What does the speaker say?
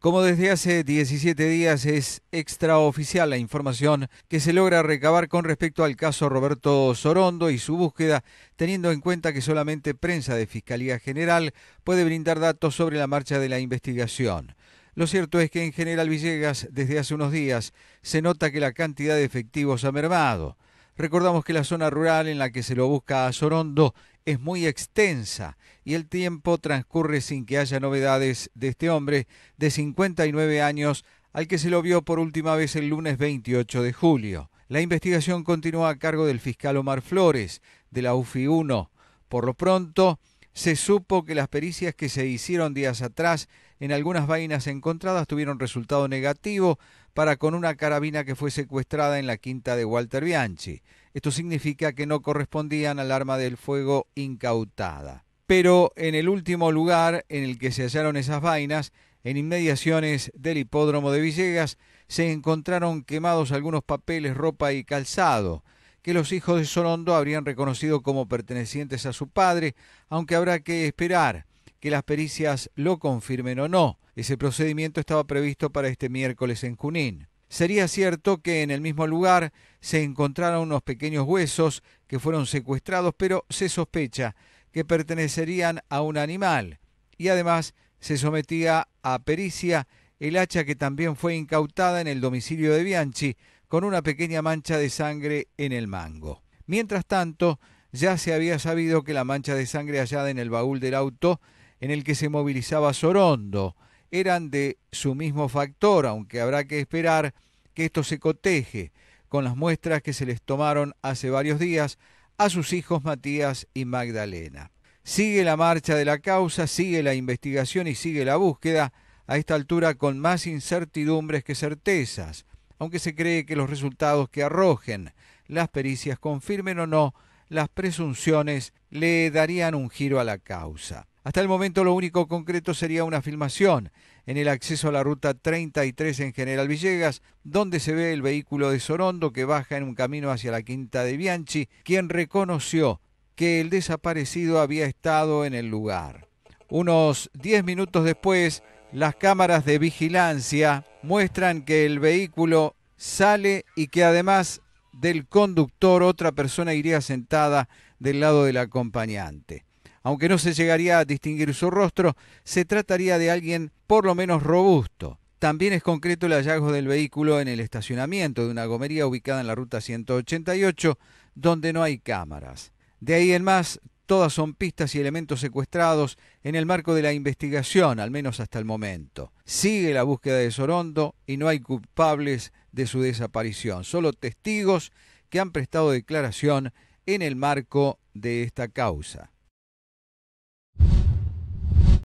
Como desde hace 17 días es extraoficial la información que se logra recabar con respecto al caso Roberto Sorondo y su búsqueda, teniendo en cuenta que solamente prensa de Fiscalía General puede brindar datos sobre la marcha de la investigación. Lo cierto es que en General Villegas, desde hace unos días, se nota que la cantidad de efectivos ha mermado. Recordamos que la zona rural en la que se lo busca a Sorondo es muy extensa y el tiempo transcurre sin que haya novedades de este hombre de 59 años al que se lo vio por última vez el lunes 28 de julio. La investigación continúa a cargo del fiscal Omar Flores de la UFI 1. Por lo pronto, se supo que las pericias que se hicieron días atrás en algunas vainas encontradas tuvieron resultado negativo, para con una carabina que fue secuestrada en la quinta de Walter Bianchi. Esto significa que no correspondían al arma del fuego incautada. Pero en el último lugar en el que se hallaron esas vainas, en inmediaciones del hipódromo de Villegas, se encontraron quemados algunos papeles, ropa y calzado, que los hijos de Solondo habrían reconocido como pertenecientes a su padre, aunque habrá que esperar que las pericias lo confirmen o no. Ese procedimiento estaba previsto para este miércoles en Junín. Sería cierto que en el mismo lugar se encontraron unos pequeños huesos que fueron secuestrados, pero se sospecha que pertenecerían a un animal. Y además se sometía a pericia el hacha que también fue incautada en el domicilio de Bianchi, con una pequeña mancha de sangre en el mango. Mientras tanto, ya se había sabido que la mancha de sangre hallada en el baúl del auto en el que se movilizaba Sorondo, eran de su mismo factor, aunque habrá que esperar que esto se coteje con las muestras que se les tomaron hace varios días a sus hijos Matías y Magdalena. Sigue la marcha de la causa, sigue la investigación y sigue la búsqueda, a esta altura con más incertidumbres que certezas, aunque se cree que los resultados que arrojen las pericias confirmen o no las presunciones le darían un giro a la causa. Hasta el momento lo único concreto sería una filmación en el acceso a la ruta 33 en General Villegas, donde se ve el vehículo de Sorondo que baja en un camino hacia la quinta de Bianchi, quien reconoció que el desaparecido había estado en el lugar. Unos 10 minutos después, las cámaras de vigilancia muestran que el vehículo sale y que además del conductor, otra persona iría sentada del lado del acompañante. Aunque no se llegaría a distinguir su rostro, se trataría de alguien por lo menos robusto. También es concreto el hallazgo del vehículo en el estacionamiento de una gomería ubicada en la ruta 188, donde no hay cámaras. De ahí en más, Todas son pistas y elementos secuestrados en el marco de la investigación, al menos hasta el momento. Sigue la búsqueda de Sorondo y no hay culpables de su desaparición, solo testigos que han prestado declaración en el marco de esta causa.